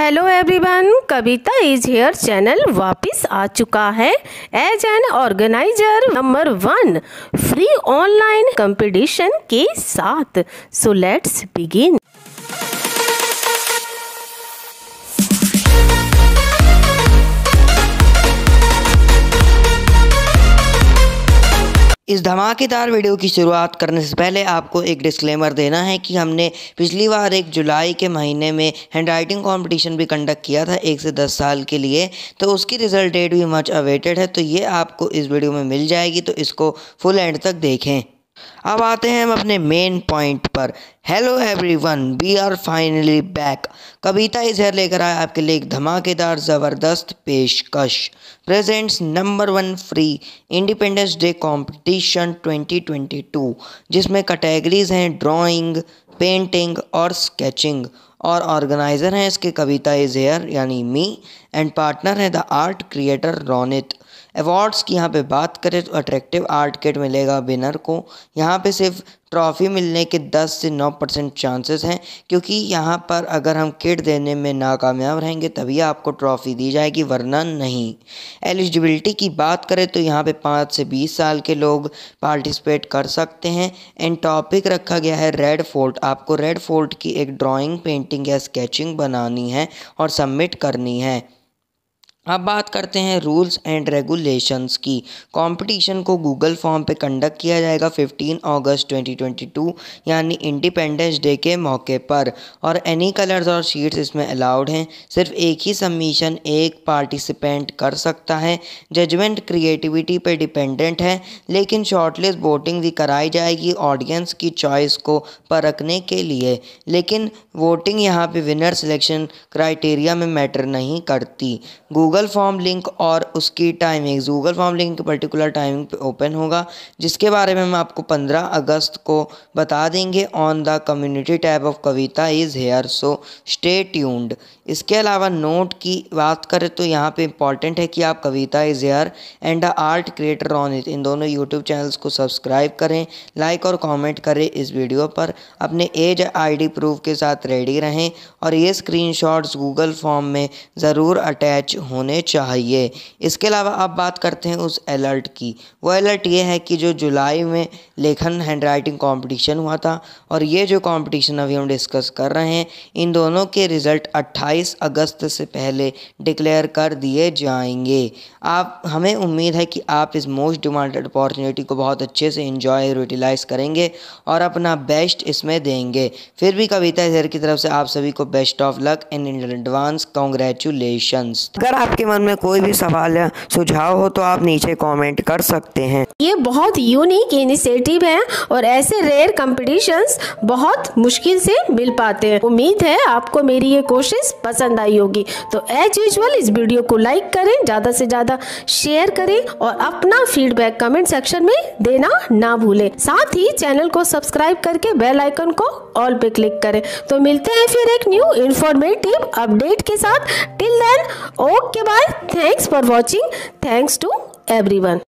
hello everyone Kavita is here channel वापस आ चुका है as an organizer number one free online competition के साथ सो लेट्स बिगिन इस धमाकेदार वीडियो की शुरुआत करने से पहले आपको एक डिस्क्लेमर देना है कि हमने पिछली बार एक जुलाई के महीने में हैंड राइटिंग कॉम्पिटिशन भी कंडक्ट किया था एक से दस साल के लिए तो उसकी रिजल्ट डेट भी मच अवेटेड है तो ये आपको इस वीडियो में मिल जाएगी तो इसको फुल एंड तक देखें अब आते हैं हम अपने मेन पॉइंट पर hello everyone we are finally back Kavita is here लेकर आया आपके लिए एक धमाकेदार ज़बरदस्त पेशकश presents number one free independence day competition 2022 जिसमें कैटेगरीज हैं ड्राइंग पेंटिंग और स्केचिंग और ऑर्गेनाइज़र हैं इसके कविता इजहर यानी मी एंड पार्टनर है the art creator Raunit awards की यहाँ पे बात करें तो अट्रैक्टिव आर्ट किट मिलेगा विनर को यहाँ पे सिर्फ ट्रॉफ़ी मिलने के 10 से 9 परसेंट चांसेस हैं क्योंकि यहाँ पर अगर हम किट देने में नाकामयाब रहेंगे तभी आपको ट्रॉफ़ी दी जाएगी वरना नहीं एलिजिबिलिटी की बात करें तो यहाँ पे 5 से 20 साल के लोग पार्टिसिपेट कर सकते हैं एंड टॉपिक रखा गया है रेड फोर्ट आपको रेड फोर्ट की एक ड्राइंग पेंटिंग या स्केचिंग बनानी है और सबमिट करनी है अब बात करते हैं रूल्स एंड रेगुलेशंस की कंपटीशन को गूगल फॉर्म पे कंडक्ट किया जाएगा 15 अगस्त 2022 यानी इंडिपेंडेंस डे के मौके पर और एनी कलर्स और शीट्स इसमें अलाउड हैं सिर्फ एक ही सबमिशन एक पार्टिसिपेंट कर सकता है जजमेंट क्रिएटिविटी पे डिपेंडेंट है लेकिन शॉर्टलिस्ट वोटिंग भी कराई जाएगी ऑडियंस की चॉइस को परखने के लिए लेकिन वोटिंग यहाँ पर विनर सिलेक्शन क्राइटेरिया में मैटर नहीं करती गूगल फॉर्म लिंक और उसकी timings Google form link particular timing पे ओपन होगा जिसके बारे में हम आपको 15 अगस्त को बता देंगे on the community tab of Kavita is here so stay tuned इसके अलावा नोट की बात करें तो यहाँ पे इम्पॉर्टेंट है कि आप Kavita is here and the art creator Raunit इन दोनों यूट्यूब चैनल्स को सब्सक्राइब करें लाइक और कॉमेंट करें इस वीडियो पर अपने एज आई प्रूफ के साथ रेडी रहें और ये स्क्रीन गूगल फॉर्म में ज़रूर अटैच हों होने चाहिए इसके अलावा अब बात करते हैं उस अलर्ट की वो अलर्ट ये है कि जो जुलाई में लेखन हैंड राइटिंग कॉम्पिटिशन हुआ था और ये जो कॉम्पिटिशन अभी हम डिस्कस कर रहे हैं इन दोनों के रिज़ल्ट 28 अगस्त से पहले डिक्लेयर कर दिए जाएंगे आप हमें उम्मीद है कि आप इस मोस्ट डिमांडेड अपॉर्चुनिटी को बहुत अच्छे से इंजॉय यूटिलाइज करेंगे और अपना बेस्ट इसमें देंगे फिर भी कविता जहर की तरफ से आप सभी को best of luck and in advance congratulation अगर आप आपके मन में कोई भी सवाल या सुझाव हो तो आप नीचे कमेंट कर सकते हैं ये बहुत यूनिक इनिशिएटिव है और ऐसे रेयर कॉम्पिटिशन्स बहुत मुश्किल से मिल पाते हैं उम्मीद है आपको मेरी ये कोशिश पसंद आई होगी तो एज यूजल इस वीडियो को लाइक करें ज़्यादा से ज़्यादा शेयर करें और अपना फीडबैक कमेंट सेक्शन में देना ना भूले साथ ही चैनल को सब्सक्राइब करके बेल आइकन को ऑल पे क्लिक करें तो मिलते हैं फिर एक न्यू इन्फॉर्मेटिव अपडेट के साथ till then okay bye thanks for watching thanks to everyone